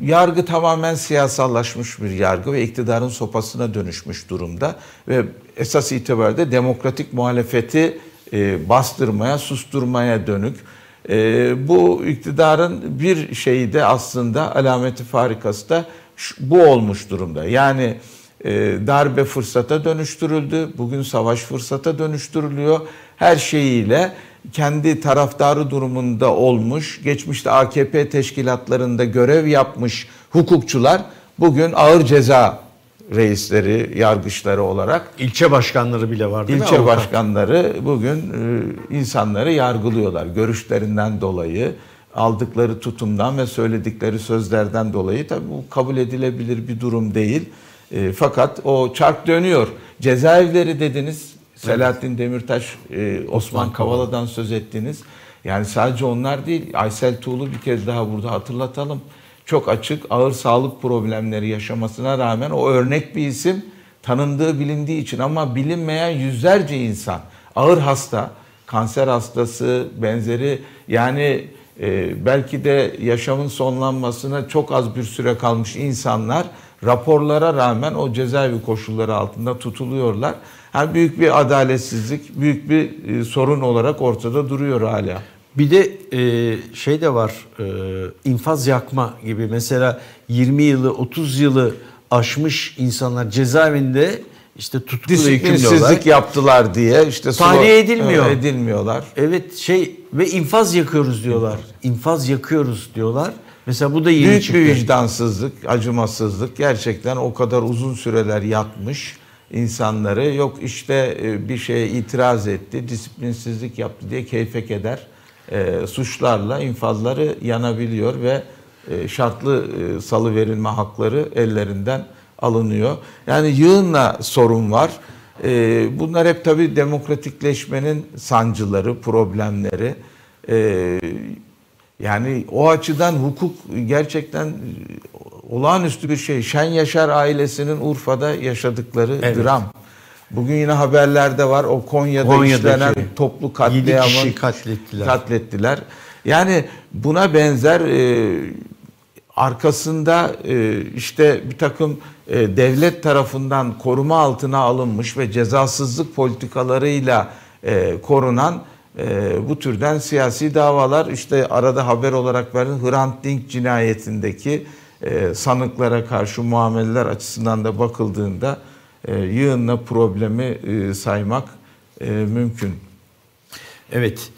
yargı tamamen siyasallaşmış bir yargı ve iktidarın sopasına dönüşmüş durumda. Ve esas itibariyle demokratik muhalefeti e, bastırmaya, susturmaya dönük e, bu iktidarın bir şeyi de aslında alameti farikası da bu olmuş durumda. Yani e, darbe fırsata dönüştürüldü, bugün savaş fırsata dönüştürülüyor. Her şeyiyle kendi taraftarı durumunda olmuş, geçmişte AKP teşkilatlarında görev yapmış hukukçular bugün ağır ceza reisleri, yargıçları olarak ilçe başkanları bile var değil ilçe mi? İlçe başkanları bugün e, insanları yargılıyorlar. Görüşlerinden dolayı, aldıkları tutumdan ve söyledikleri sözlerden dolayı tabii bu kabul edilebilir bir durum değil. E, fakat o çark dönüyor. Cezaevleri dediniz. Selahattin Demirtaş, e, Osman Kavala'dan söz ettiniz. Yani sadece onlar değil. Aysel Tuğlu bir kez daha burada hatırlatalım çok açık ağır sağlık problemleri yaşamasına rağmen o örnek bir isim tanındığı bilindiği için ama bilinmeyen yüzlerce insan ağır hasta, kanser hastası benzeri yani e, belki de yaşamın sonlanmasına çok az bir süre kalmış insanlar raporlara rağmen o cezaevi koşulları altında tutuluyorlar. Yani büyük bir adaletsizlik, büyük bir e, sorun olarak ortada duruyor hala. Bir de e, şey de var e, infaz yakma gibi mesela 20 yılı 30 yılı aşmış insanlar cezaevinde işte tutuklu disiplinsizlik yaptılar diye işte tahliye edilmiyor. Evet, edilmiyorlar. Evet şey ve infaz yakıyoruz diyorlar. İnfaz yakıyoruz diyorlar. Mesela bu da yeni Büyük çıktı. bir vicdansızlık, acımasızlık. Gerçekten o kadar uzun süreler yatmış insanları yok işte e, bir şeye itiraz etti, disiplinsizlik yaptı diye keyfek eder e, suçlarla infazları yanabiliyor ve e, şartlı e, salı verilme hakları ellerinden alınıyor. Yani yığınla sorun var. E, bunlar hep tabi demokratikleşmenin sancıları, problemleri. E, yani o açıdan hukuk gerçekten olağanüstü bir şey. Şen Yaşar ailesinin Urfa'da yaşadıkları evet. dram. Bugün yine haberlerde var o Konya'da Konya'daki işlenen toplu katliamı katlettiler. katlettiler. Yani buna benzer e, arkasında e, işte bir takım e, devlet tarafından koruma altına alınmış ve cezasızlık politikalarıyla e, korunan e, bu türden siyasi davalar işte arada haber olarak verin Hrant Dink cinayetindeki e, sanıklara karşı muameleler açısından da bakıldığında e, yığınla problemi e, saymak e, mümkün. Evet.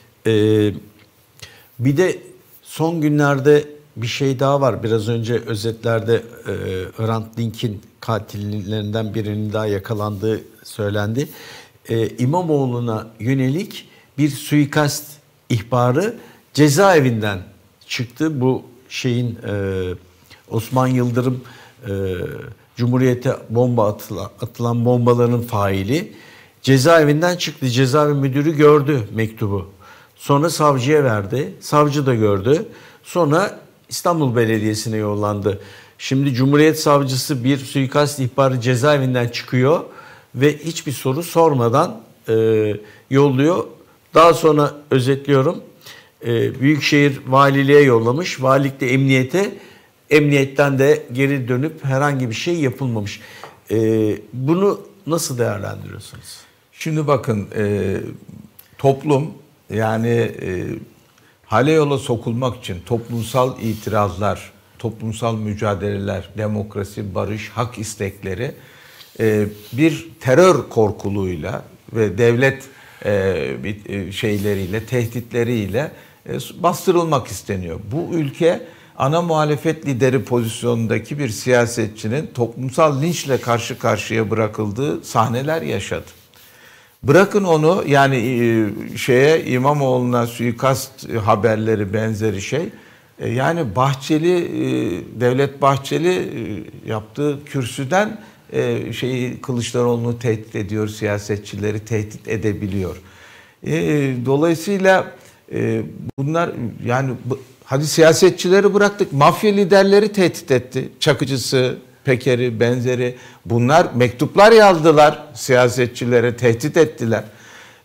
Bir de son günlerde bir şey daha var. Biraz önce özetlerde Hrant Dink'in katillerinden birinin daha yakalandığı söylendi. İmamoğlu'na yönelik bir suikast ihbarı cezaevinden çıktı. Bu şeyin Osman Yıldırım Cumhuriyete bomba atılan, atılan bombaların faili cezaevinden çıktı. Cezaevi müdürü gördü mektubu. Sonra savcıya verdi. Savcı da gördü. Sonra İstanbul Belediyesi'ne yollandı. Şimdi Cumhuriyet Savcısı bir suikast ihbarı cezaevinden çıkıyor ve hiçbir soru sormadan e, yolluyor. Daha sonra özetliyorum. E, Büyükşehir Valiliğe yollamış. valilikte de emniyete emniyetten de geri dönüp herhangi bir şey yapılmamış. E, bunu nasıl değerlendiriyorsunuz? Şimdi bakın e, toplum yani e, hale yola sokulmak için toplumsal itirazlar, toplumsal mücadeleler, demokrasi, barış, hak istekleri e, bir terör korkuluğuyla ve devlet e, e, şeyleriyle, tehditleriyle e, bastırılmak isteniyor. Bu ülke ana muhalefet lideri pozisyonundaki bir siyasetçinin toplumsal linçle karşı karşıya bırakıldığı sahneler yaşadı. Bırakın onu yani e, şeye İmamoğlu'na suikast haberleri benzeri şey. E, yani Bahçeli, e, Devlet Bahçeli yaptığı kürsüden şeyi Kılıçdaroğlu'nu tehdit ediyor, siyasetçileri tehdit edebiliyor. Dolayısıyla bunlar yani Hadi siyasetçileri bıraktık. Mafya liderleri tehdit etti. Çakıcısı, Peker'i, benzeri. Bunlar mektuplar yazdılar siyasetçilere, tehdit ettiler.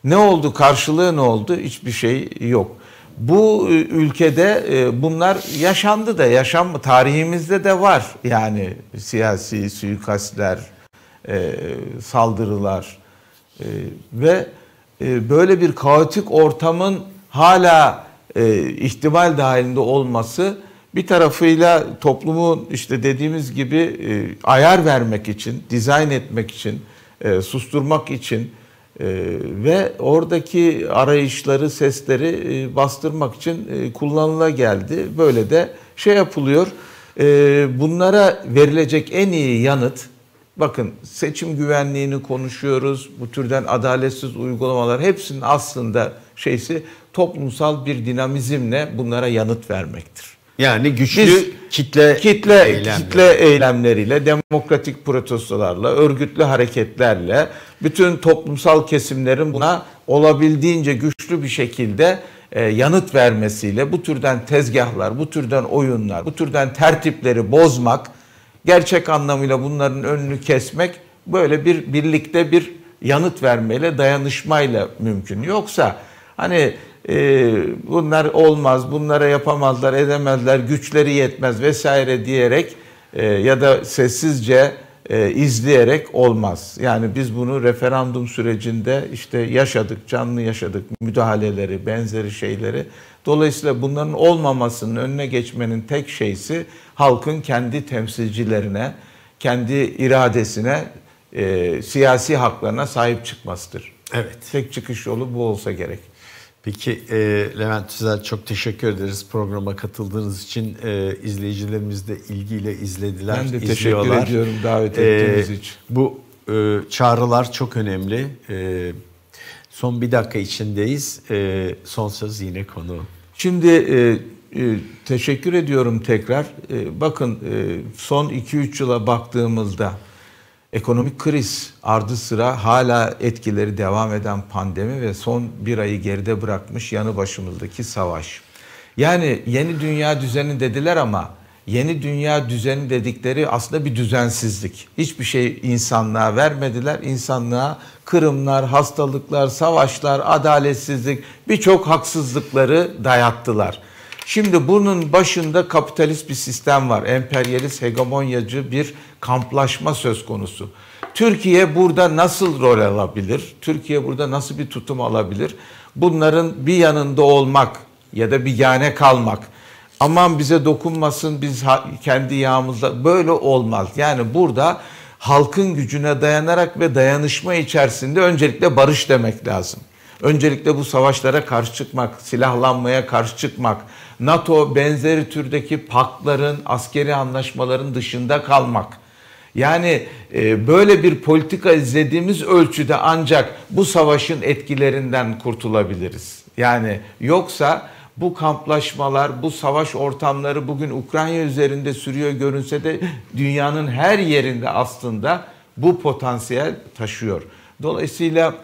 Ne oldu? Karşılığı ne oldu? Hiçbir şey yok. Bu e, ülkede e, bunlar yaşandı da yaşam tarihimizde de var. Yani siyasi suikastler, e, saldırılar ve böyle bir kaotik ortamın hala e, ihtimal dahilinde olması bir tarafıyla toplumun işte dediğimiz gibi e, ayar vermek için, dizayn etmek için, e, susturmak için e, ve oradaki arayışları, sesleri bastırmak için kullanıla geldi. Böyle de şey yapılıyor. bunlara verilecek en iyi yanıt Bakın seçim güvenliğini konuşuyoruz. Bu türden adaletsiz uygulamalar hepsinin aslında şeysi toplumsal bir dinamizmle bunlara yanıt vermektir. Yani güçlü Biz, kitle kitle eylemleri. kitle eylemleriyle, demokratik protestolarla, örgütlü hareketlerle bütün toplumsal kesimlerin buna olabildiğince güçlü bir şekilde e, yanıt vermesiyle bu türden tezgahlar, bu türden oyunlar, bu türden tertipleri bozmak gerçek anlamıyla bunların önünü kesmek böyle bir birlikte bir yanıt vermeyle, dayanışmayla mümkün. Yoksa hani e, bunlar olmaz, bunlara yapamazlar, edemezler, güçleri yetmez vesaire diyerek e, ya da sessizce e, izleyerek olmaz. Yani biz bunu referandum sürecinde işte yaşadık, canlı yaşadık müdahaleleri, benzeri şeyleri. Dolayısıyla bunların olmamasının önüne geçmenin tek şeysi halkın kendi temsilcilerine, kendi iradesine, e, siyasi haklarına sahip çıkmasıdır. Evet. Tek çıkış yolu bu olsa gerek. Peki e, Levent Tüzel çok teşekkür ederiz programa katıldığınız için. E, izleyicilerimiz de ilgiyle izlediler, Ben de teşekkür ediyorum davet e, ettiğiniz e, için. Bu e, çağrılar çok önemli. E, son bir dakika içindeyiz. E, son söz yine konu. Şimdi e, e, teşekkür ediyorum tekrar. E, bakın e, son 2-3 yıla baktığımızda ekonomik kriz ardı sıra hala etkileri devam eden pandemi ve son bir ayı geride bırakmış yanı başımızdaki savaş. Yani yeni dünya düzeni dediler ama yeni dünya düzeni dedikleri aslında bir düzensizlik. Hiçbir şey insanlığa vermediler. İnsanlığa kırımlar, hastalıklar, savaşlar, adaletsizlik birçok haksızlıkları dayattılar. Şimdi bunun başında kapitalist bir sistem var. Emperyalist, hegemonyacı bir kamplaşma söz konusu. Türkiye burada nasıl rol alabilir? Türkiye burada nasıl bir tutum alabilir? Bunların bir yanında olmak ya da bir yane kalmak aman bize dokunmasın biz kendi yağımızda böyle olmaz. Yani burada halkın gücüne dayanarak ve dayanışma içerisinde öncelikle barış demek lazım. Öncelikle bu savaşlara karşı çıkmak, silahlanmaya karşı çıkmak, NATO benzeri türdeki pakların, askeri anlaşmaların dışında kalmak. Yani e, böyle bir politika izlediğimiz ölçüde ancak bu savaşın etkilerinden kurtulabiliriz. Yani yoksa bu kamplaşmalar, bu savaş ortamları bugün Ukrayna üzerinde sürüyor görünse de dünyanın her yerinde aslında bu potansiyel taşıyor. Dolayısıyla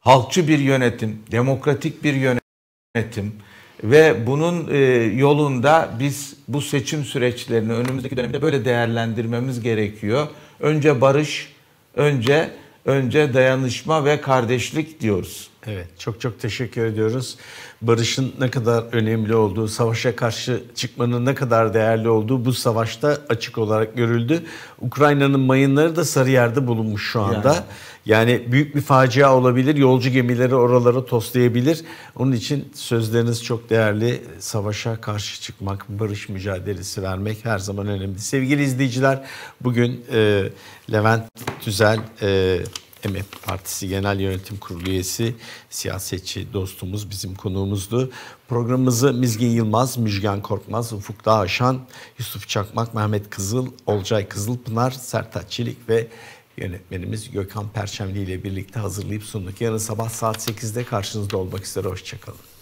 halkçı bir yönetim, demokratik bir yönetim ve bunun e, yolunda biz bu seçim süreçlerini önümüzdeki dönemde böyle değerlendirmemiz gerekiyor. Önce barış, önce önce dayanışma ve kardeşlik diyoruz. Evet çok çok teşekkür ediyoruz. Barışın ne kadar önemli olduğu, savaşa karşı çıkmanın ne kadar değerli olduğu bu savaşta açık olarak görüldü. Ukrayna'nın mayınları da sarı yerde bulunmuş şu anda. Yani. Yani büyük bir facia olabilir. Yolcu gemileri oralara toslayabilir. Onun için sözleriniz çok değerli. Savaşa karşı çıkmak, barış mücadelesi vermek her zaman önemli. Sevgili izleyiciler, bugün e, Levent Tüzel e, Emek Partisi Genel Yönetim Kurulu üyesi siyasetçi dostumuz bizim konuğumuzdu. Programımızı Mizgin Yılmaz, Müjgan Korkmaz, Ufuk Dağaşan, Yusuf Çakmak, Mehmet Kızıl, Olcay Kızılpınar, Sertaç Çelik ve yönetmenimiz Gökhan Perçemli ile birlikte hazırlayıp sunduk. Yarın sabah saat 8'de karşınızda olmak üzere. Hoşçakalın.